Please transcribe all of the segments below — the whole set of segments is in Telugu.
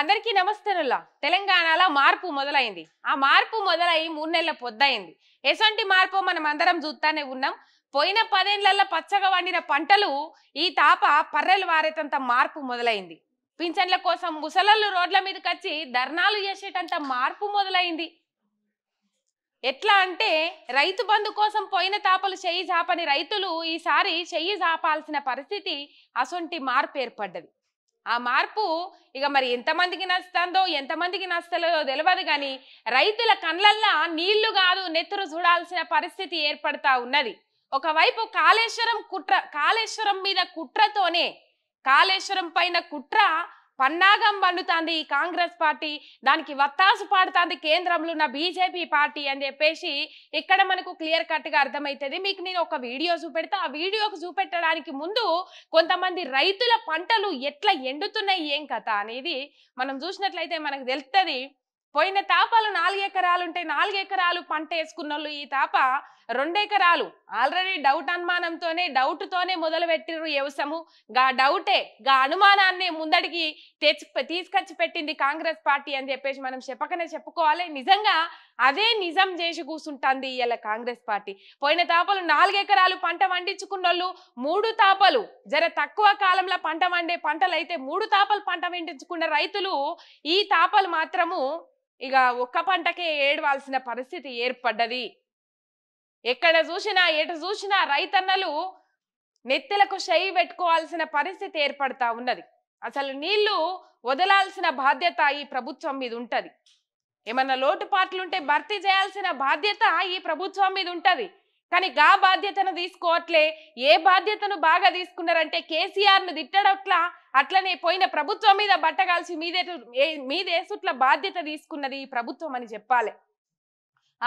అందరికీ నమస్తేనుల్లా తెలంగాణలో మార్పు మొదలైంది ఆ మార్పు మొదలై మూడు నెలల పొద్దయింది ఎసొంటి మార్పు మనం అందరం చూస్తానే ఉన్నాం పోయిన పదేళ్లలో పచ్చగా వండిన పంటలు ఈ తాప పర్రెలు వారేటంత మార్పు మొదలైంది పింఛన్ల కోసం ముసలళ్ళు రోడ్ల మీదకి వచ్చి ధర్నాలు చేసేటంత మార్పు మొదలైంది ఎట్లా అంటే రైతు బంధు కోసం పోయిన తాపలు చెయ్యి చాపని రైతులు ఈసారి చెయ్యి చాపాల్సిన పరిస్థితి అసొంటి మార్పు ఏర్పడ్డది ఆ మార్పు ఇక మరి ఎంతమందికి నచ్చుతుందో ఎంతమందికి నచ్చలేదో తెలియదు కానీ రైతుల కళ్ళల్లా నీళ్లు కాదు నెత్తురు చూడాల్సిన పరిస్థితి ఏర్పడతా ఉన్నది ఒకవైపు కాళేశ్వరం కుట్ర కాళేశ్వరం మీద కుట్రతోనే కాళేశ్వరం పైన కుట్ర పన్నాగం పండుతుంది ఈ కాంగ్రెస్ పార్టీ దానికి వత్తాసు పాడుతుంది కేంద్రంలో ఉన్న బీజేపీ పార్టీ అని చెప్పేసి ఇక్కడ మనకు క్లియర్ కట్గా అర్థమవుతుంది మీకు నేను ఒక వీడియో చూపెడతా ఆ వీడియోకు చూపెట్టడానికి ముందు కొంతమంది రైతుల పంటలు ఎట్లా ఎండుతున్నాయి ఏం కథ అనేది మనం చూసినట్లయితే మనకు తెలుస్తుంది పోయిన తాపాలు నాలుగెకరాలుంటే నాలుగెకరాలు పంట వేసుకున్న వాళ్ళు ఈ తాప రెండెకరాలు ఆల్రెడీ డౌట్ అనుమానంతోనే డౌట్తోనే మొదలుపెట్టిరు వ్యవసము గా డౌటే గా అనుమానాన్ని ముందడికి తెచ్చి తీసుకొచ్చి పెట్టింది కాంగ్రెస్ పార్టీ అని చెప్పేసి మనం చెప్పకనే చెప్పుకోవాలి నిజంగా అదే నిజం చేసి కూర్చుంటుంది ఇవాళ కాంగ్రెస్ పార్టీ పోయిన తాపలు నాలుగెకరాలు పంట పండించుకున్న వాళ్ళు మూడు తాపలు జర తక్కువ కాలంలో పంట పండే పంటలు అయితే మూడు తాపలు పంట పండించుకున్న రైతులు ఈ తాపలు మాత్రము ఇక ఒక్క పంటకే ఏడవాల్సిన పరిస్థితి ఏర్పడ్డది ఎక్కడ చూసినా ఎట చూసినా రైతన్నలు నెత్తెలకు చేయి పెట్టుకోవాల్సిన పరిస్థితి ఏర్పడతా ఉన్నది అసలు నీళ్లు వదలాల్సిన బాధ్యత ఈ ప్రభుత్వం మీద ఉంటుంది ఏమన్నా లోటుపాట్లుంటే భర్తీ చేయాల్సిన బాధ్యత ఈ ప్రభుత్వం మీద ఉంటుంది కానీ గా బాధ్యతను తీసుకోవట్లే ఏ బాధ్యతను బాగా తీసుకున్నారంటే ను తిట్టడట్లా అట్లనే పోయిన ప్రభుత్వం మీద బట్టగాల్సి మీదే మీదేసుట్ల బాధ్యత తీసుకున్నది ఈ ప్రభుత్వం అని చెప్పాలి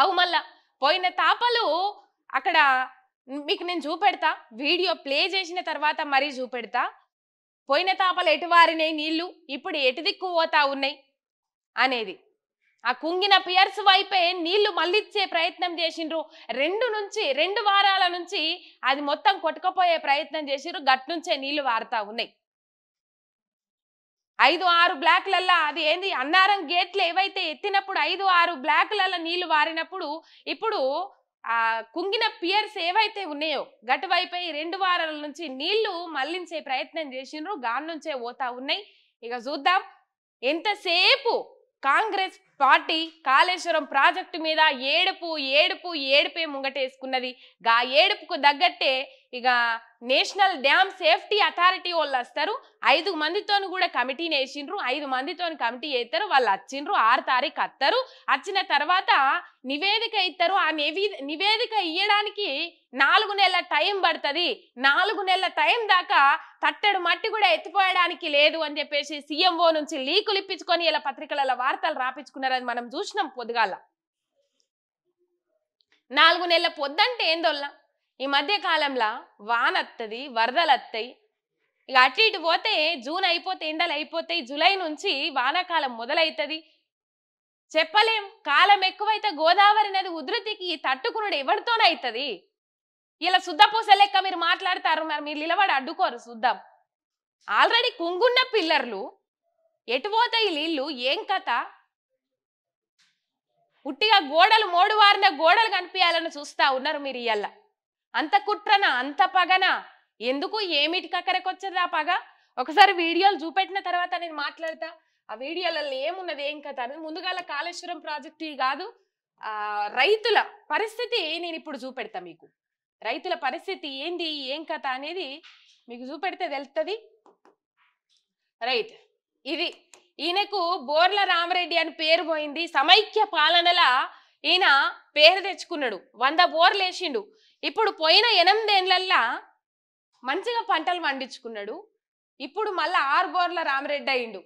అవు మళ్ళా పోయిన తాపలు అక్కడ మీకు నేను చూపెడతా వీడియో ప్లే చేసిన తర్వాత మరీ చూపెడతా పోయిన తాపలు ఎటువారినాయి నీళ్లు ఇప్పుడు ఎటు దిక్కు పోతా ఉన్నాయి అనేది ఆ కుంగిన పియర్స్ వైపే నీళ్లు మళ్ళిచ్చే ప్రయత్నం చేసిండ్రు రెండు నుంచి రెండు వారాల నుంచి అది మొత్తం కొట్టుకపోయే ప్రయత్నం చేసిండ్రు గట్నుంచే నీళ్లు వారుతా ఉన్నాయి ఐదు ఆరు బ్లాక్లల్లా అది ఏంది అన్నారం గేట్లు ఏవైతే ఎత్తినప్పుడు ఐదు ఆరు బ్లాక్లల్లా నీళ్లు వారినప్పుడు ఇప్పుడు ఆ కుంగిన పియర్స్ ఏవైతే ఉన్నాయో గటువైపై రెండు వారాల నుంచి నీళ్లు మళ్లించే ప్రయత్నం చేసిండ్రు గాన్నుంచే నుంచే పోతా ఉన్నాయి ఇక చూద్దాం ఎంతసేపు కాంగ్రెస్ పార్టీ కాళేశ్వరం ప్రాజెక్టు మీద ఏడుపు ఏడుపు ఏడుపే ముంగటేసుకున్నది గా ఏడుపుకు తగ్గట్టే ఇక నేషనల్ డ్యామ్ సేఫ్టీ అథారిటీ వాళ్ళు వస్తారు ఐదు మందితో కూడా కమిటీని వేసిండ్రు ఐదు మందితో కమిటీ వేస్తారు వాళ్ళు వచ్చిండ్రు ఆరు తారీఖు వస్తారు వచ్చిన తర్వాత నివేదిక ఇస్తారు ఆ నివేదిక ఇవ్వడానికి నాలుగు నెలల టైం పడుతుంది నాలుగు నెలల టైం దాకా తట్టడు మట్టి కూడా ఎత్తిపోయడానికి లేదు అని చెప్పేసి సీఎంఓ నుంచి లీకులు ఇప్పించుకొని ఇలా పత్రికలలో వార్తలు రాపించుకున్నారని మనం చూసినాం పొద్దుగాల నాలుగు నెలల పొద్దంటే ఏందోళ్ళ ఈ మధ్య కాలంలో వానత్తది వరదలత్తాయి ఇక అటు ఇటు పోతే జూన్ అయిపోతే ఎండలు అయిపోతాయి జూలై నుంచి వానాకాలం మొదలవుతుంది చెప్పలేం కాలం ఎక్కువైతే గోదావరి నది ఉధృతికి తట్టుకునుడు ఎవరితోనైతుంది ఇలా శుద్ధపూస లెక్క మీరు మాట్లాడతారు మరి మీరు నిలబడి అడ్డుకోరు శుద్ధం ఆల్రెడీ కుంగున్న పిల్లర్లు ఎటు పోతాయి నీళ్ళు ఏం కథ ఉట్టిగా గోడలు మోడువారిన గోడలు కనిపించాలని చూస్తా ఉన్నారు మీరు ఇవాళ అంత కుట్రన అంత పగన ఎందుకు ఏమిటి కక్కరకొచ్చింది ఆ పగ ఒకసారి వీడియోలు చూపెట్టిన తర్వాత నేను మాట్లాడతా ఆ వీడియోలలో ఏమున్నది ఏం కథ అనేది ముందుగాల కాళేశ్వరం ప్రాజెక్టు కాదు ఆ రైతుల పరిస్థితి నేను ఇప్పుడు చూపెడతా మీకు రైతుల పరిస్థితి ఏంది ఏం కథ అనేది మీకు చూపెడితే తెలుస్తుంది రైట్ ఇది ఈయనకు బోర్ల రామరెడ్డి అని పేరు పోయింది సమైక్య పాలనల ఈయన పేరు తెచ్చుకున్నాడు వంద బోర్లు వేసిండు ఇప్పుడు పోయిన ఏళ్ళల్లో మంచిగా పంటలు పండించుకున్నాడు ఇప్పుడు మళ్ళీ ఆరు బోర్ల రామరెడ్డి అయిండు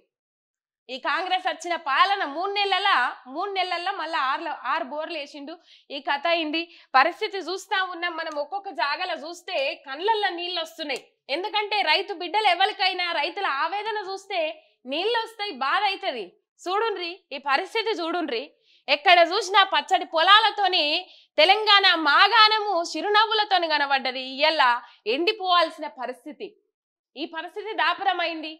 ఈ కాంగ్రెస్ వచ్చిన పాలన మూడు నెలల మూడు నెలల్లో మళ్ళీ ఆరు ఆరు బోర్లు వేసిండు ఈ కథ అయింది పరిస్థితి చూస్తా ఉన్నాం మనం ఒక్కొక్క జాగాలో చూస్తే కళ్ళల్లో నీళ్ళు వస్తున్నాయి ఎందుకంటే రైతు బిడ్డలు ఎవరికైనా రైతుల ఆవేదన చూస్తే నీళ్ళు వస్తాయి బాధ అవుతుంది చూడుండ్రి ఈ పరిస్థితి చూడుండ్రి ఎక్కడ చూసినా పచ్చడి పొలాలతోని తెలంగాణ మాగాణము చిరునవ్వులతోని కనబడ్డది ఇయ్యల్లా ఎండిపోవాల్సిన పరిస్థితి ఈ పరిస్థితి దాపరమైంది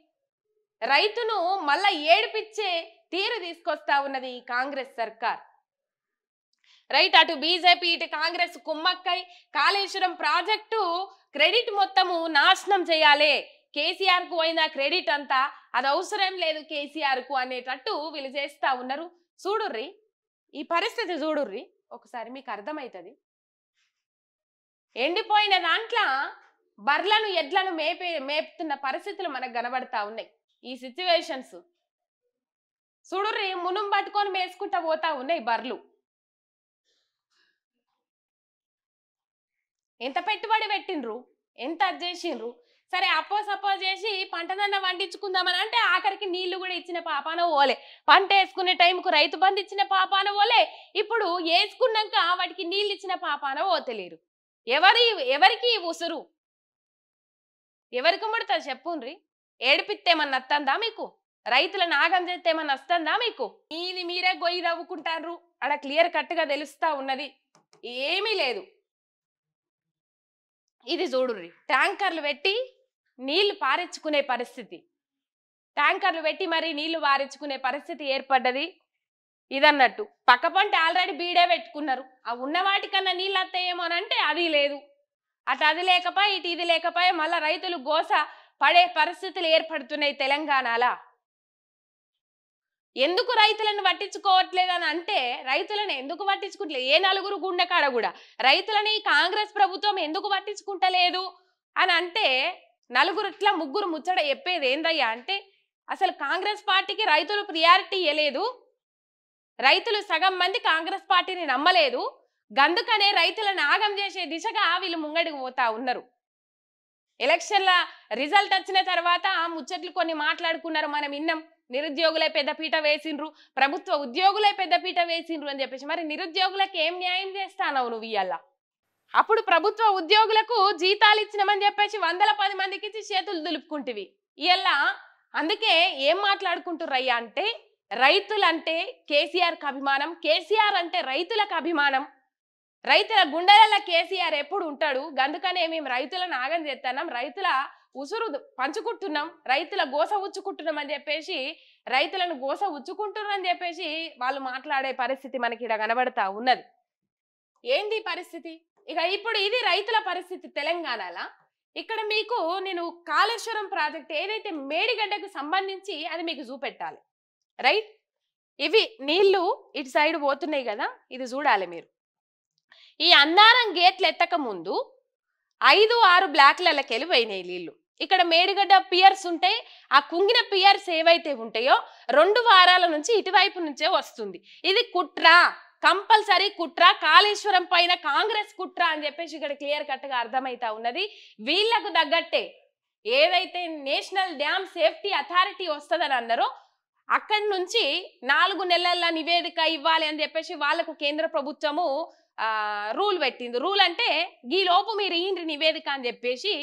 రైతును మళ్ళా ఏడిపించే తీరు తీసుకొస్తా ఉన్నది ఈ కాంగ్రెస్ సర్కార్ రైట్ అటు బీజేపీ ఇటు కాంగ్రెస్ కుమ్మక్కై కాళేశ్వరం ప్రాజెక్టు క్రెడిట్ మొత్తము నాశనం చేయాలి కేసీఆర్ కు అయినా క్రెడిట్ అంతా అది అవసరం లేదు కేసీఆర్ కు అనేటట్టు వీళ్ళు చేస్తా ఉన్నారు చూడుర్రీ ఈ పరిస్థితి చూడుర్రి ఒకసారి మీకు అర్థమవుతుంది ఎండిపోయిన దాంట్లో బర్లను ఎడ్లను మేపే మేపుతున్న పరిస్థితులు మనకు కనబడతా ఉన్నాయి ఈ సిచ్యువేషన్స్ చూడుర్రి మునుం పట్టుకొని మేసుకుంటా పోతా ఉన్నాయి బర్లు ఎంత పెట్టుబడి పెట్టిండ్రు ఎంత చేసిండ్రు సరే అప్పో సపోజ్ చేసి పంటనన్న వండించుకుందామని అంటే ఆఖరికి నీళ్లు కూడా ఇచ్చిన పాపాన ఓలే పంట వేసుకునే టైంకు రైతు బంధు ఇచ్చిన పాపాన ఓలే ఇప్పుడు వేసుకున్నాక వాటికి నీళ్ళు ఇచ్చిన పాపాన తెలియరు ఎవరి ఎవరికి ఉసురు ఎవరికి ముడతా చెప్పుండ్రి ఏడిపిత్తేమన్నా వస్తుందా మీకు రైతుల నాగం చేస్తేమన్నా వస్తుందా మీకు మీది మీరే గొయ్యి నవ్వుకుంటారు అక్కడ క్లియర్ కట్గా తెలుస్తా ఉన్నది ఏమీ లేదు ఇది చూడుర్రి ట్యాంకర్లు పెట్టి నీళ్లు పారించుకునే పరిస్థితి ట్యాంకర్లు పెట్టి మరి నీళ్లు పారించుకునే పరిస్థితి ఏర్పడ్డది ఇదన్నట్టు పక్క పంట ఆల్రెడీ బీడే పెట్టుకున్నారు ఆ ఉన్న వాటికన్నా నీళ్ళు అంటే అది లేదు అటు అది లేకపోయి ఇటు ఇది లేకపోయి మళ్ళీ రైతులు గోస పడే పరిస్థితులు ఏర్పడుతున్నాయి తెలంగాణాల ఎందుకు రైతులను పట్టించుకోవట్లేదని అంటే రైతులను ఎందుకు పట్టించుకుంటలేదు ఏ నలుగురు గుండెకాడ కూడా రైతులని కాంగ్రెస్ ప్రభుత్వం ఎందుకు పట్టించుకుంటలేదు అని అంటే నలుగురు ఇట్లా ముగ్గురు ముచ్చట చెప్పేది ఏందయ్యా అంటే అసలు కాంగ్రెస్ పార్టీకి రైతులు ప్రియారిటీ ఇవ్వలేదు రైతులు సగం మంది కాంగ్రెస్ పార్టీని నమ్మలేదు గందుకనే రైతులను ఆగం చేసే దిశగా వీళ్ళు ముంగడికి పోతా ఉన్నారు ఎలక్షన్ల రిజల్ట్ వచ్చిన తర్వాత ఆ ముచ్చట్లు కొన్ని మాట్లాడుకున్నారు మనం ఇన్నం నిరుద్యోగులే పెద్దపీట వేసిండ్రు ప్రభుత్వ ఉద్యోగులే పెద్దపీట వేసిండ్రు అని చెప్పేసి మరి నిరుద్యోగులకు ఏం న్యాయం చేస్తానవు నువ్వు ఇలా అప్పుడు ప్రభుత్వ ఉద్యోగులకు జీతాలు ఇచ్చినమని చెప్పేసి వందల పది మందికి ఇచ్చి చేతులు దులుపుకుంటవి ఇలా అందుకే ఏం మాట్లాడుకుంటురయ్యా అంటే రైతులంటే కేసీఆర్కి అభిమానం కేసీఆర్ అంటే రైతులకు అభిమానం రైతుల గుండెలలో కేసీఆర్ ఎప్పుడు ఉంటాడు గందుకనే మేము రైతులను ఆగం చేస్తున్నాం రైతుల ఉసురు పంచుకుంటున్నాం రైతుల గోస ఉచ్చుకుంటున్నాం అని చెప్పేసి రైతులను గోస ఉచ్చుకుంటున్నారని చెప్పేసి వాళ్ళు మాట్లాడే పరిస్థితి మనకి ఇక్కడ కనబడతా ఉన్నది ఏంది పరిస్థితి ఇక ఇప్పుడు ఇది రైతుల పరిస్థితి తెలంగాణలో ఇక్కడ మీకు నేను కాళేశ్వరం ప్రాజెక్ట్ ఏదైతే మేడిగడ్డకు సంబంధించి అది మీకు చూపెట్టాలి రైట్ ఇవి నీళ్లు ఇటు సైడ్ పోతున్నాయి కదా ఇది చూడాలి మీరు ఈ అన్నారం గేట్లు ఎత్తక ముందు ఐదు ఆరు బ్లాక్లకెళ్ళి వెళ్ళిపోయినాయి నీళ్లు ఇక్కడ మేడిగడ్డ పియర్స్ ఉంటాయి ఆ కుంగిన పియర్స్ ఏవైతే ఉంటాయో రెండు వారాల నుంచి ఇటువైపు నుంచే వస్తుంది ఇది కుట్రా కంపల్సరీ కుట్ర కాళేశ్వరం పైన కాంగ్రెస్ కుట్ర అని చెప్పేసి ఇక్కడ క్లియర్ కట్ గా అర్థమైతా ఉన్నది వీళ్లకు తగ్గట్టే ఏదైతే నేషనల్ డ్యామ్ సేఫ్టీ అథారిటీ వస్తుందని అన్నారో అక్కడి నుంచి నాలుగు నెలల నివేదిక ఇవ్వాలి అని చెప్పేసి వాళ్లకు కేంద్ర ప్రభుత్వము రూల్ పెట్టింది రూల్ అంటే ఈ లోపు మీరు ఈ నివేదిక అని చెప్పేసి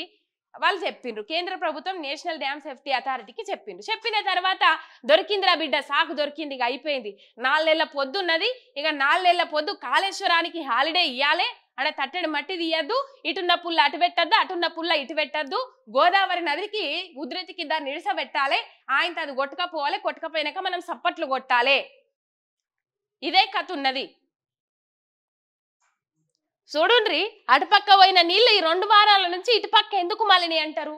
వాళ్ళు చెప్పిండ్రు కేంద్ర ప్రభుత్వం నేషనల్ డ్యామ్ సేఫ్టీ అథారిటీకి చెప్పిండ్రు చెప్పిన తర్వాత దొరికిందిరా బిడ్డ సాకు దొరికింది ఇక అయిపోయింది నెలల పొద్దున్నది ఇక నెలల పొద్దు కాళేశ్వరానికి హాలిడే ఇవ్వాలి అక్కడ తట్టడి మట్టి తీయద్దు ఇటున్న పుల్ల అటు పెట్టద్దు అటున్న పుల్ల ఇటు పెట్టద్దు గోదావరి నదికి ఉధృతి కింద నిరస పెట్టాలి ఆయనతో అది కొట్టుకపోవాలి కొట్టుకపోయినాక మనం సప్పట్లు కొట్టాలి ఇదే కథ ఉన్నది చూడుండ్రి అటుపక్క పోయిన నీళ్ళు ఈ రెండు వారాల నుంచి ఇటుపక్క ఎందుకు మలిని అంటారు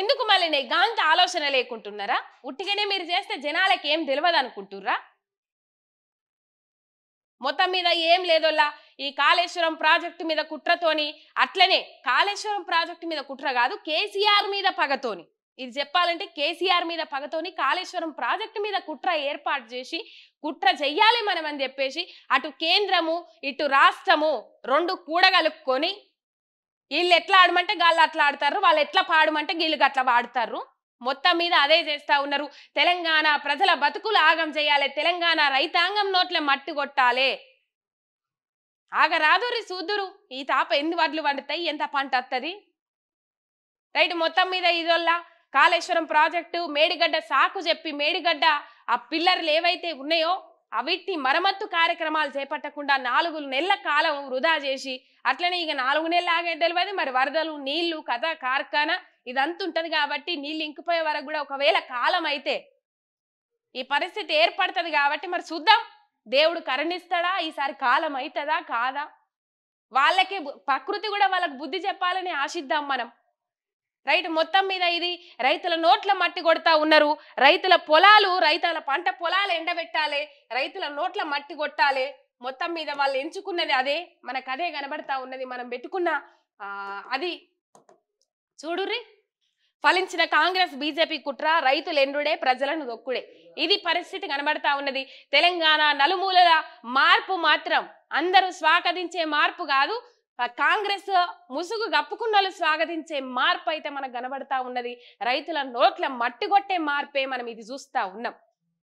ఎందుకు మలిని గాంత ఆలోచన లేకుంటున్నారా ఉట్టిగానే మీరు చేస్తే జనాలకి ఏం తెలియదు అనుకుంటుర్రా మొత్తం మీద ఏం లేదోలా ఈ కాళేశ్వరం ప్రాజెక్టు మీద కుట్రతోని అట్లనే కాళేశ్వరం ప్రాజెక్టు మీద కుట్ర కాదు కేసీఆర్ మీద పగతోని ఇది చెప్పాలంటే కేసీఆర్ మీద పగతోని కాళేశ్వరం ప్రాజెక్టు మీద కుట్ర ఏర్పాటు చేసి కుట్ర చెయ్యాలి మనం అని చెప్పేసి అటు కేంద్రము ఇటు రాష్ట్రము రెండు కూడగలుపుకొని వీళ్ళు ఎట్లా ఆడమంటే గాళ్ళు అట్లా ఆడతారు వాళ్ళు ఎట్లా పాడమంటే వీళ్ళు అట్లా పాడతారు మొత్తం మీద అదే చేస్తా ఉన్నారు తెలంగాణ ప్రజల బతుకులు ఆగం చేయాలి తెలంగాణ రైతాంగం నోట్లే మట్టి కొట్టాలి ఆగరాదురి సూదురు ఈ తాప ఎన్ని వడ్లు వండుతాయి ఎంత పంట వస్తుంది రైట్ మొత్తం మీద ఇదొల్లా కాళేశ్వరం ప్రాజెక్టు మేడిగడ్డ సాకు చెప్పి మేడిగడ్డ ఆ పిల్లర్లు ఏవైతే ఉన్నాయో అవిటి మరమ్మత్తు కార్యక్రమాలు చేపట్టకుండా నాలుగు నెలల కాలం వృధా చేసి అట్లనే ఇక నాలుగు నెలలు ఆగే తెలియదు మరి వరదలు నీళ్లు కథ కార్ఖానా ఇదంతా ఉంటుంది కాబట్టి నీళ్ళు ఇంకిపోయే వరకు కూడా ఒకవేళ కాలం అయితే ఈ పరిస్థితి ఏర్పడుతుంది కాబట్టి మరి చూద్దాం దేవుడు కరుణిస్తాడా ఈసారి కాలం అవుతుందా కాదా వాళ్ళకి ప్రకృతి కూడా వాళ్ళకి బుద్ధి చెప్పాలని ఆశిద్దాం మనం రైట్ మొత్తం మీద ఇది రైతుల నోట్ల మట్టి కొడతా ఉన్నారు రైతుల పొలాలు రైతుల పంట పొలాలు ఎండబెట్టాలి రైతుల నోట్ల మట్టి కొట్టాలి మొత్తం మీద వాళ్ళు ఎంచుకున్నది అదే మనకు అదే కనబడతా ఉన్నది మనం పెట్టుకున్న అది చూడుర్రి ఫలించిన కాంగ్రెస్ బీజేపీ కుట్ర రైతులు ఎండుడే ప్రజలను దొక్కుడే ఇది పరిస్థితి కనబడతా ఉన్నది తెలంగాణ నలుమూలల మార్పు మాత్రం అందరూ స్వాగతించే మార్పు కాదు కాంగ్రెస్ ముసుగు గప్పుకున్నలు స్వాగతించే మార్పు అయితే మనకు కనబడతా ఉన్నది రైతుల నోట్ల కొట్టే మార్పే మనం ఇది చూస్తా ఉన్నాం